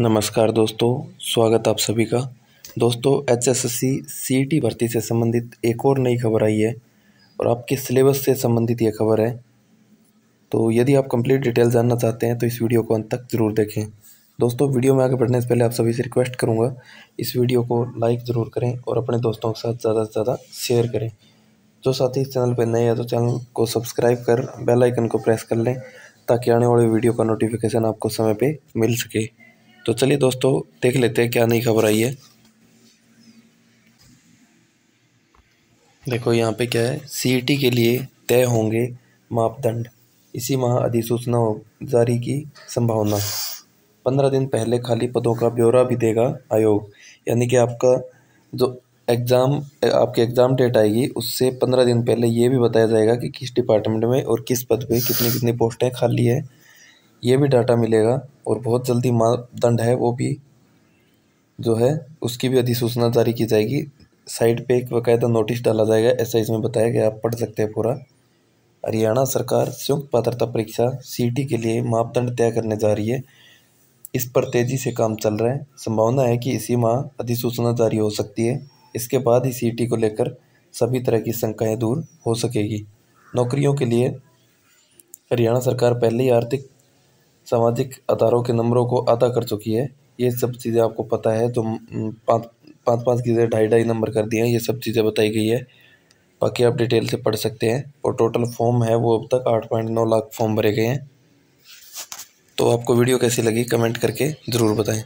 नमस्कार दोस्तों स्वागत आप सभी का दोस्तों H S S C C T भर्ती से संबंधित एक और नई खबर आई है और आपके सिलेबस से संबंधित ये खबर है तो यदि आप कंप्लीट डिटेल जानना चाहते हैं तो इस वीडियो को अंत तक ज़रूर देखें दोस्तों वीडियो में आगे बढ़ने से पहले आप सभी से रिक्वेस्ट करूँगा इस वीडियो को लाइक ज़रूर करें और अपने दोस्तों के साथ ज़्यादा से ज़्यादा शेयर करें जो साथी इस चैनल पर नए हैं तो चैनल को सब्सक्राइब कर बेल आइकन को प्रेस कर लें ताकि आने वाले वीडियो का नोटिफिकेशन आपको समय पर मिल सके तो चलिए दोस्तों देख लेते हैं क्या नई खबर आई है देखो यहाँ पे क्या है सीईटी e के लिए तय होंगे मापदंड इसी माह अधिसूचना जारी की संभावना पंद्रह दिन पहले खाली पदों का ब्यौरा भी देगा आयोग यानी कि आपका जो एग्ज़ाम आपकी एग्ज़ाम डेट आएगी उससे पंद्रह दिन पहले ये भी बताया जाएगा कि किस डिपार्टमेंट में और किस पद पे कितनी कितनी पोस्टें खाली है ये भी डाटा मिलेगा और बहुत जल्दी मापदंड है वो भी जो है उसकी भी अधिसूचना जारी की जाएगी साइट पे एक बाकायदा नोटिस डाला जाएगा ऐसा इसमें बताया गया आप पढ़ सकते हैं पूरा हरियाणा सरकार संयुक्त पात्रता परीक्षा सी के लिए मापदंड तय करने जा रही है इस पर तेज़ी से काम चल रहा है संभावना है कि इसी माह अधिसूचना जारी हो सकती है इसके बाद ही सी को लेकर सभी तरह की शंकाएँ दूर हो सकेगी नौकरियों के लिए हरियाणा सरकार पहले ही आर्थिक सामाजिक अदारों के नंबरों को अदा कर चुकी है ये सब चीज़ें आपको पता है तो पाँच पाँच पाँच की जगह ढाई ढाई नंबर कर दिए हैं ये सब चीज़ें बताई गई है बाकी आप डिटेल से पढ़ सकते हैं और टोटल फॉर्म है वो अब तक आठ पॉइंट नौ लाख फॉर्म भरे गए हैं तो आपको वीडियो कैसी लगी कमेंट करके ज़रूर बताएं